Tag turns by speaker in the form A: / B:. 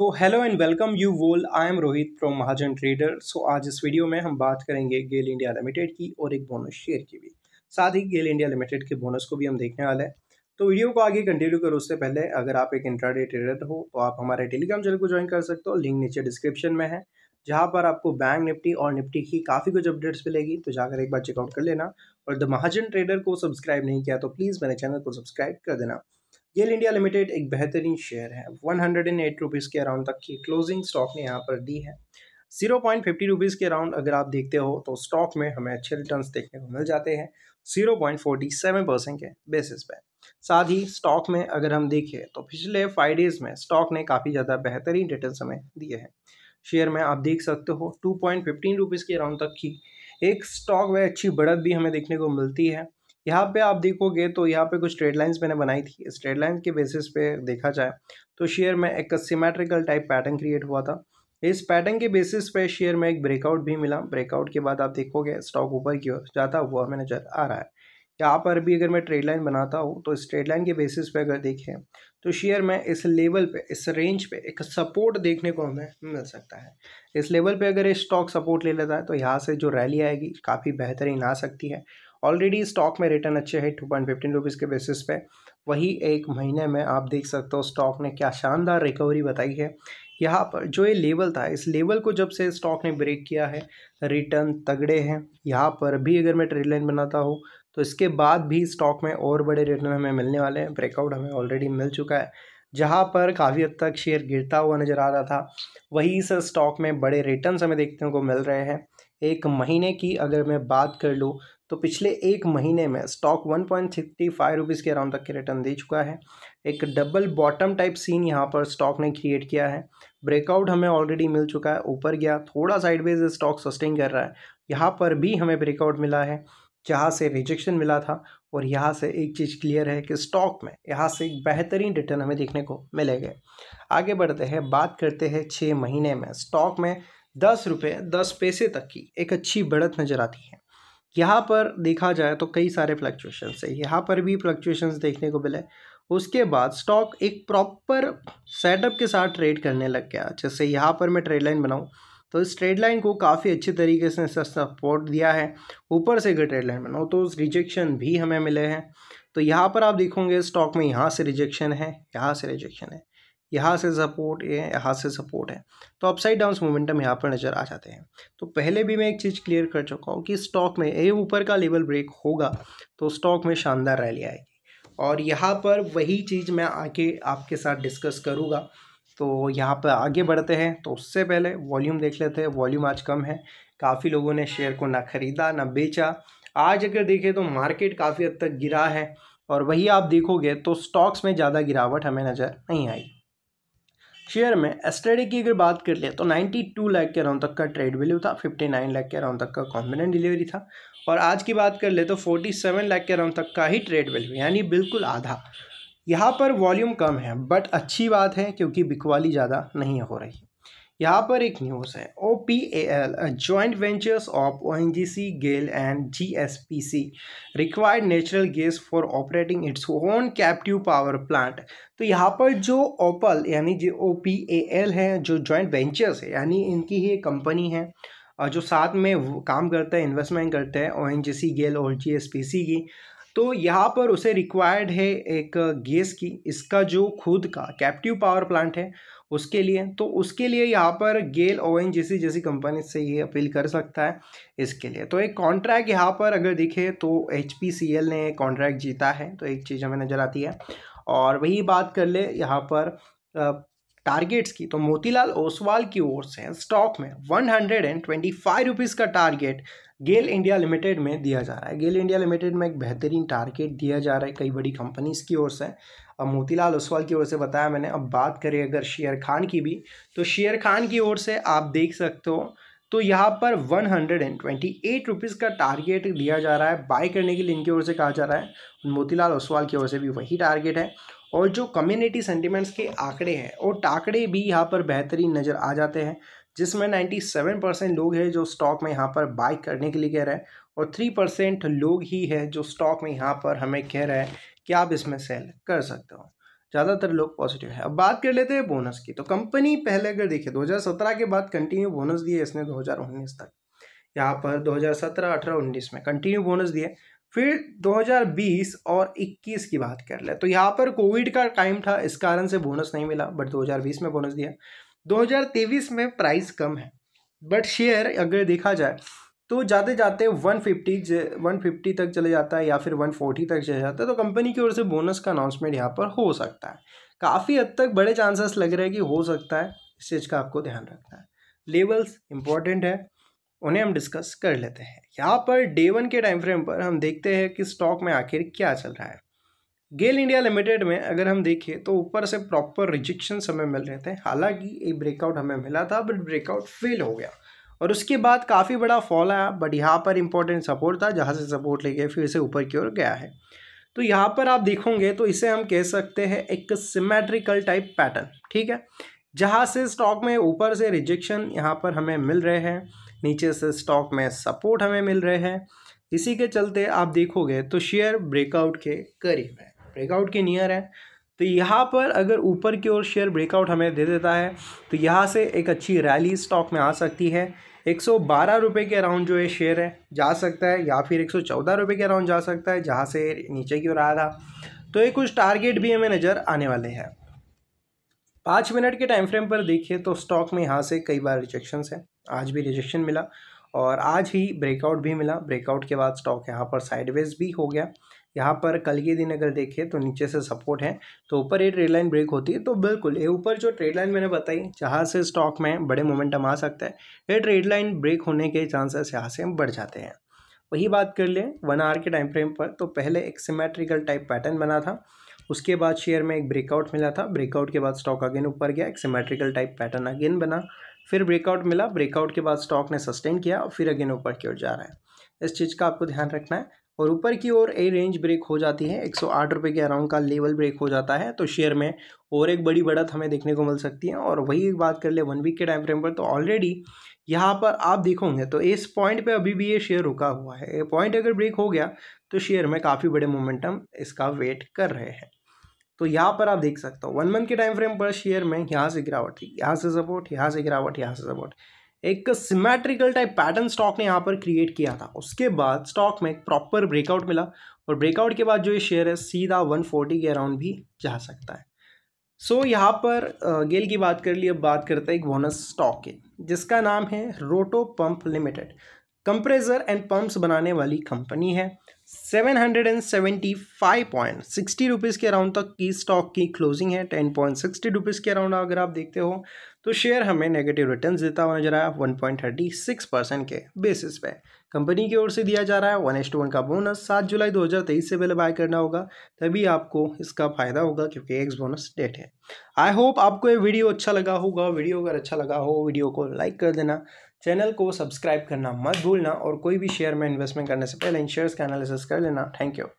A: तो hello and welcome you all I am Rohit from Mahajan trader so आज इस video में हम बात करेंगे गेल इंडिया लिमिटेड की और एक बोनस शेयर की भी साथ ही गेल इंडिया लिमिटेड के बोनस को भी हम देखने वाले हैं तो वीडियो को आगे कंटिन्यू करो उससे पहले अगर आप एक इंट्राडे ट्रेडर हो तो आप हमारे टेलीग्राम चैनल को ज्वाइन कर सकते हो लिंक नीचे डिस्क्रिप्शन में है जहाँ पर आपको बैंक निफ्टी और निफ्टी की काफ़ी कुछ अपडेट्स मिलेगी तो जाकर एक बार चेकआउट कर लेना और द महाजन ट्रेडर को सब्सक्राइब नहीं किया तो प्लीज़ मेरे चैनल को सब्सक्राइब कर देना गेल इंडिया लिमिटेड एक बेहतरीन शेयर है one hundred and eight rupees के अराउंड तक की क्लोजिंग स्टॉक ने यहाँ पर दी है जीरो पॉइंट फिफ्टी रुपीज़ के अराउंड अगर आप देखते हो तो स्टॉक में हमें अच्छे रिटर्न देखने को मिल जाते हैं zero point forty seven percent के बेसिस पर साथ ही स्टॉक में अगर हम देखें तो पिछले फाइव डेज़ में स्टॉक ने काफ़ी ज़्यादा बेहतरीन रिटर्न हमें दिए हैं शेयर में आप देख सकते हो टू पॉइंट फिफ्टीन रुपीज़ के अराउंड तक की एक स्टॉक में अच्छी बढ़त भी हमें देखने को मिलती है यहाँ पे आप देखोगे तो यहाँ पे कुछ ट्रेड लाइंस मैंने बनाई थी स्ट्रेट लाइन के बेसिस पे देखा जाए तो शेयर में एक सिमेट्रिकल टाइप पैटर्न क्रिएट हुआ था इस पैटर्न के बेसिस पे शेयर में एक ब्रेकआउट भी मिला ब्रेकआउट के बाद आप देखोगे स्टॉक ऊपर की ओर जाता हुआ हमें नज़र आ रहा है यहाँ पर भी अगर मैं ट्रेड लाइन बनाता हूँ तो इस ट्रेड लाइन के बेसिस पे अगर देखें तो शेयर में इस लेवल पे इस रेंज पे एक सपोर्ट देखने को हमें मिल सकता है इस लेवल पे अगर ये स्टॉक सपोर्ट ले लेता है तो यहाँ से जो रैली आएगी काफ़ी बेहतरीन आ सकती है ऑलरेडी स्टॉक में रिटर्न अच्छे हैं टू पॉइंट फिफ्टीन रुपीज़ के बेसिस पे वही एक महीने में आप देख सकते हो स्टॉक ने क्या शानदार रिकवरी बताई है यहाँ पर जो ये लेवल था इस लेवल को जब से स्टॉक ने ब्रेक किया है रिटर्न तगड़े हैं यहाँ पर भी अगर मैं ट्रेड लाइन बनाता हूँ तो इसके बाद भी स्टॉक में और बड़े रिटर्न हमें मिलने वाले हैं ब्रेकआउट हमें ऑलरेडी मिल चुका है जहाँ पर काफ़ी हद तक शेयर गिरता हुआ नज़र आ रहा था वहीं से स्टॉक में बड़े रिटर्न हमें देखने को मिल रहे हैं एक महीने की अगर मैं बात कर लूँ तो पिछले एक महीने में stock one point sixty five rupees के अराउंड तक के रिटर्न दे चुका है एक डबल बॉटम टाइप सीन यहाँ पर स्टॉक ने क्रिएट किया है ब्रेकआउट हमें ऑलरेडी मिल चुका है ऊपर गया थोड़ा साइडवेज स्टॉक सस्टेन कर रहा है यहाँ पर भी हमें ब्रेकआउट मिला है जहाँ से रिजेक्शन मिला था और यहाँ से एक चीज़ क्लियर है कि स्टॉक में यहाँ से एक बेहतरीन रिटर्न हमें देखने को मिलेगा आगे बढ़ते हैं बात करते हैं छः महीने में स्टॉक में दस रुपये दस पैसे तक की एक अच्छी बढ़त नज़र आती है यहाँ पर देखा जाए तो कई सारे फ्लक्चुएशंस है यहाँ पर भी फ्लक्चुएशंस देखने को मिले उसके बाद स्टॉक एक प्रॉपर सेटअप के साथ ट्रेड करने लग गया जैसे यहाँ पर मैं ट्रेड लाइन बनाऊँ तो इस ट्रेड लाइन को काफ़ी अच्छे तरीके से सपोर्ट दिया है ऊपर से अगर ट्रेड लाइन बनाऊँ तो उस रिजेक्शन भी हमें मिले हैं तो यहाँ पर आप देखोगे स्टॉक में यहाँ से रिजेक्शन है यहाँ से रिजेक्शन है यहाँ से सपोर्ट है यहाँ से सपोर्ट है तो अपसाइड डाउन मोमेंटम यहाँ पर नज़र आ जाते हैं तो पहले भी मैं एक चीज़ क्लियर कर चुका हूँ कि स्टॉक में ये ऊपर का लेवल ब्रेक होगा तो स्टॉक में शानदार रैली आएगी और यहाँ पर वही चीज़ मैं आके आपके साथ डिस्कस करूँगा तो यहाँ पर आगे बढ़ते हैं तो उससे पहले वॉल्यूम देख लेते हैं वॉल्यूम आज कम है काफ़ी लोगों ने शेयर को ना ख़रीदा ना बेचा आज अगर देखें तो मार्केट काफ़ी हद तक गिरा है और वही आप देखोगे तो स्टॉक्स में ज़्यादा गिरावट हमें नज़र नहीं आई शेयर में एस्टेडी की अगर बात कर ले तो 92 लाख के अराउंड तक का ट्रेड वैल्यू था 59 लाख के अराउंड तक का कॉम्बिनेंट डिलीवरी था और आज की बात कर ले तो 47 लाख के अराउंड तक का ही ट्रेड वैल्यू यानी बिल्कुल आधा यहाँ पर वॉल्यूम कम है बट अच्छी बात है क्योंकि बिकवाली ज़्यादा नहीं हो रही यहाँ पर एक न्यूज़ है O P A L joint ventures of O N G C GAIL and G S P C required natural gas for operating its own captive power plant तो यहाँ पर जो ओपल यानी जो ओ पी ए एल है जो जॉइंट वेंचर्स है यानी इनकी ही एक कंपनी है जो साथ में काम करता है इन्वेस्टमेंट करता है ओ एन जी सी गेल और जी एस पी सी की तो यहाँ पर उसे रिक्वायर्ड है एक गैस की इसका जो खुद का कैप्टिव पावर प्लांट है उसके लिए तो उसके लिए यहाँ पर गेल ओएन जैसी जैसी कंपनी से ये अपील कर सकता है इसके लिए तो एक कॉन्ट्रैक्ट यहाँ पर अगर दिखे तो एच ने कॉन्ट्रैक्ट जीता है तो एक चीज़ हमें नज़र आती है और वही बात कर ले यहाँ पर टारगेट्स की तो मोतीलाल ओसवाल की ओर से स्टॉक में one hundred and twenty five rupees का टारगेट गेल इंडिया लिमिटेड में दिया जा रहा है गेल इंडिया लिमिटेड में एक बेहतरीन टारगेट दिया जा रहा है कई बड़ी कंपनीज़ की ओर से अब मोतीलाल ओसवाल की ओर से बताया मैंने अब बात करें अगर शेयर खान की भी तो शेयर खान की ओर से आप देख सकते हो तो यहाँ पर one hundred and twenty eight rupees का टारगेट दिया जा रहा है बाय करने के लिए इनकी ओर से कहा जा रहा है मोतीलाल ओसवाल की ओर से भी वही टारगेट है और जो कम्युनिटी सेंटिमेंट्स के आंकड़े हैं और टाकड़े भी यहाँ पर बेहतरीन नज़र आ जाते हैं जिसमें सेवन परसेंट लोग हैं जो स्टॉक में यहाँ पर बाय करने के लिए कह रहे हैं और थ्री परसेंट लोग ही है जो स्टॉक में यहाँ पर हमें कह रहे हैं कि आप इसमें सेल कर सकते हो ज़्यादातर लोग पॉजिटिव है अब बात कर लेते हैं बोनस की तो कंपनी पहले अगर देखिए 2017 के बाद कंटिन्यू बोनस दिए इसने 2019 तक यहाँ पर 2017, 18, 19 में कंटिन्यू बोनस दिए फिर 2020 और 21 की बात कर ले तो यहाँ पर कोविड का टाइम था इस कारण से बोनस नहीं मिला बट 2020 में बोनस दिया 2023 में प्राइस कम है बट शेयर अगर देखा जाए तो जाते जाते 150 150 तक चले जाता है या फिर 140 तक चले जाता है तो कंपनी की ओर से बोनस का अनाउंसमेंट यहाँ पर हो सकता है काफ़ी हद तक बड़े चांसेस लग रहे हैं कि हो सकता है इस चीज़ का आपको ध्यान रखना है लेवल्स इंपॉर्टेंट है उन्हें हम डिस्कस कर लेते हैं यहाँ पर डे वन के टाइम फ्रेम पर हम देखते हैं कि स्टॉक में आखिर क्या चल रहा है गेल इंडिया लिमिटेड में अगर हम देखें तो ऊपर से प्रॉपर रिजेक्शन हमें मिल रहे थे हालांकि एक ब्रेकआउट हमें मिला था बट ब्रेकआउट फेल हो गया और उसके बाद काफ़ी बड़ा फॉल आया बट यहाँ पर इंपॉर्टेंट सपोर्ट था जहाँ से सपोर्ट लेके फिर से ऊपर की ओर गया है तो यहाँ पर आप देखोगे तो इसे हम कह सकते हैं एक सिमेट्रिकल टाइप पैटर्न ठीक है जहाँ से स्टॉक में ऊपर से रिजेक्शन यहाँ पर हमें मिल रहे हैं नीचे से स्टॉक में सपोर्ट हमें मिल रहे हैं इसी के चलते आप देखोगे तो शेयर ब्रेकआउट के करीब है ब्रेकआउट के नियर है तो यहाँ पर अगर ऊपर की ओर शेयर ब्रेकआउट हमें दे देता है तो यहाँ से एक अच्छी रैली स्टॉक में आ सकती है एक सौ बारह रुपये के अराउंड जो है शेयर है जा सकता है या फिर एक सौ चौदह रुपये के अराउंड जा सकता है जहाँ से नीचे की ओर आया था तो ये कुछ टारगेट भी हमें नज़र आने वाले हैं पाँच मिनट के टाइम फ्रेम पर देखिए तो स्टॉक में यहाँ से कई बार रिजेक्शंस हैं आज भी रिजेक्शन मिला और आज ही ब्रेकआउट भी मिला ब्रेकआउट के बाद स्टॉक यहाँ पर साइडवेज भी हो गया यहाँ पर कल के दिन अगर देखें तो नीचे से सपोर्ट है तो ऊपर ये ट्रेड लाइन ब्रेक होती है तो बिल्कुल ये ऊपर जो ट्रेड लाइन मैंने बताई जहाँ से स्टॉक में बड़े मोमेंटम आ सकता है ये ट्रेड लाइन ब्रेक होने के चांसेस यहाँ से बढ़ जाते हैं वही बात कर लें वन आवर के टाइम फ्रेम पर तो पहले एक सिमेट्रिकल टाइप पैटर्न बना था उसके बाद शेयर में एक ब्रेकआउट मिला था ब्रेकआउट के बाद स्टॉक अगेन ऊपर गया एक सिमेट्रिकल टाइप पैटर्न अगेन बना फिर ब्रेकआउट मिला ब्रेकआउट के बाद स्टॉक ने सस्टेन किया और फिर अगेन ऊपर की ओर जा रहा है इस चीज़ का आपको ध्यान रखना है और ऊपर की ओर ए रेंज ब्रेक हो जाती है एक सौ आठ रुपये के अराउंड का लेवल ब्रेक हो जाता है तो शेयर में और एक बड़ी बढ़त हमें देखने को मिल सकती है और वही बात कर ले वन वीक के टाइम फ्रेम पर तो ऑलरेडी यहाँ पर आप देखोगे तो इस पॉइंट पे अभी भी ये शेयर रुका हुआ है ये पॉइंट अगर ब्रेक हो गया तो शेयर में काफ़ी बड़े मोमेंटम इसका वेट कर रहे हैं तो यहाँ पर आप देख सकते हो वन मंथ के टाइम फ्रेम पर शेयर में यहाँ से गिरावट यहाँ से सपोर्ट यहाँ से गिरावट यहाँ से सपोर्ट एक सिमेट्रिकल टाइप पैटर्न स्टॉक ने यहाँ पर क्रिएट किया था उसके बाद स्टॉक में एक प्रॉपर ब्रेकआउट मिला और ब्रेकआउट के बाद जो ये शेयर है सीधा 140 के अराउंड भी जा सकता है सो so, यहाँ पर गेल की बात कर ली अब बात करते हैं एक बोनस स्टॉक के जिसका नाम है Roto Pump Limited compressor and pumps बनाने वाली कंपनी है seven hundred and seventy five point sixty rupees के अराउंड तक की स्टॉक की क्लोजिंग है टेन पॉइंट सिक्सटी रुपीज़ के अराउंड अगर आप देखते हो तो शेयर हमें नेगेटिव रिटर्न देता हुआ नजर आया one point thirty six percent के बेसिस पे कंपनी की ओर से दिया जा रहा है वन एस टू वन का बोनस सात जुलाई दो हज़ार तेईस से पहले बाय करना होगा तभी आपको इसका फ़ायदा होगा क्योंकि एक्स बोनस डेट है आई होप आपको ये वीडियो अच्छा लगा होगा वीडियो अगर अच्छा लगा हो वीडियो को लाइक कर देना चैनल को सब्सक्राइब करना मत भूलना और कोई भी शेयर में इन्वेस्टमेंट करने से पहले इन शेयर्स का एनालिसिस कर लेना थैंक यू